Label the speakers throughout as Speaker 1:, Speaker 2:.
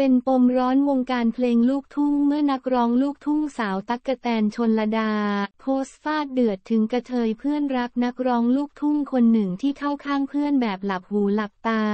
Speaker 1: เป็นปมร้อนวงการเพลงลูกทุ่งเมื่อนักร้องลูกทุ่งสาวตั๊กกแตนชนลดา โพสฟาดเดือดถึงกระเทยเพื่อนรักนักร้องลูกทุ่งคนหนึ่งที่เข้าข้างเพื่อนแบบหลับหูหลับตา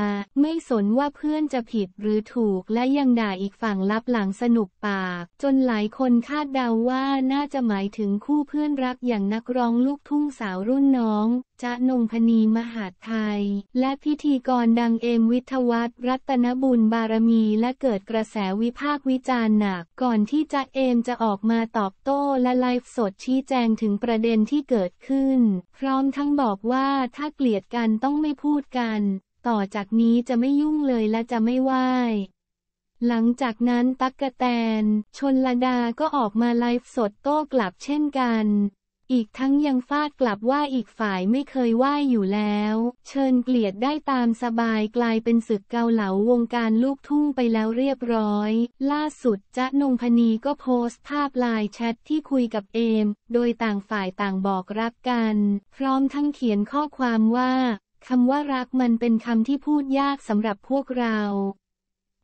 Speaker 1: ไม่สนว่าเพื่อนจะผิดหรือถูกและยังด่าอีกฝั่งลับหลังสนุกปาก จนหลายคนคาดเดาวว่าน่าจะหมายถึงคู่เพื่อนรักอย่างนักร้องลูกทุ่งสาวรุ่นน้องจ๊ะนงพนีมหาไทยและพิธีกรดังเอมวิทวัรรัตนบุญบารมีและเกิดกิดกระแสวิพากษ์วิจารณ์หนักก่อนที่จะเอมจะออกมาตอบโต้และไลฟ์สดชี้แจงถึงประเด็นที่เกิดขึ้น พร้อมทั้งบอกว่าถ้าเกลียดกันต้องไม่พูดกัน ต่อจากนี้จะไม่ยุ่งเลยและจะไม่ไหว้ หลังจากนั้นตักกะแตน ชนลดาก็ออกมาไลฟ์สดโต้กลับเช่นกันอีกทั้งยังฟาดกลับว่าอีกฝ่ายไม่เคยไหว้อยู่แล้ว เชิญเกลียดได้ตามสบายกลายเป็นศึกเกาเหลาวงการลูกทุ่งไปแล้วเรียบร้อย ล่าสุดจ๊ะนงพนีก็โพสต์ภาพลายแชทที่คุยกับเอมโดยต่างฝ่ายต่างบอกรักกัน พร้อมทั้งเขียนข้อความว่า คำว่ารักมันเป็นคำที่พูดยากสำหรับพวกเรา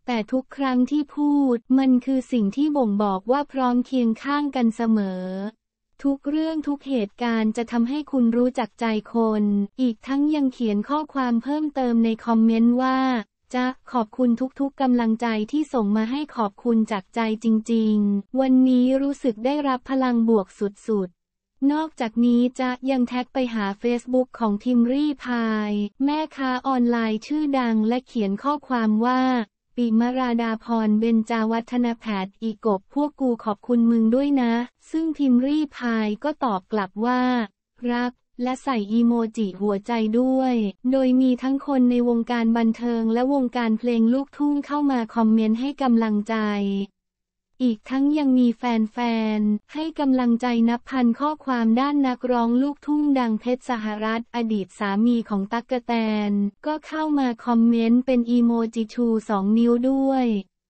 Speaker 1: แต่ทุกครั้งที่พูด มันคือสิ่งที่บ่งบอกว่าพร้อมเคียงข้างกันเสมอทุกเรื่องทุกเหตุการณ์จะทำให้คุณรู้จักใจคน อีกทั้งยังเขียนข้อความเพิ่มเติมในคอมเมนต์ว่า จะขอบคุณทุกๆกำลังใจที่ส่งมาให้ขอบคุณจากใจจริงๆ วันนี้รู้สึกได้รับพลังบวกสุดๆ นอกจากนี้จะยังแท็กไปหา Facebook ของทิมรี่พาย แม่ค้าออนไลน์ชื่อดังและเขียนข้อความว่าปิมราดาพร เบญจาวัฒนแพทย์อีกบพวกกูขอบคุณมึงด้วยนะ ซึ่งพิมรี่พายก็ตอบกลับว่า รักและใส่อีโมจิหัวใจด้วย โดยมีทั้งคนในวงการบันเทิงและวงการเพลงลูกทุ่งเข้ามาคอมเมนต์ให้กำลังใจอีกทั้งยังมีแฟนๆ ให้กำลังใจนับพันข้อความด้านนักร้องลูกทุ่งดังเพชรสหรัฐอดีตสามีของตั๊กแตน ก็เข้ามาคอมเมนต์เป็นอีโมจิชูสองนิ้วด้วย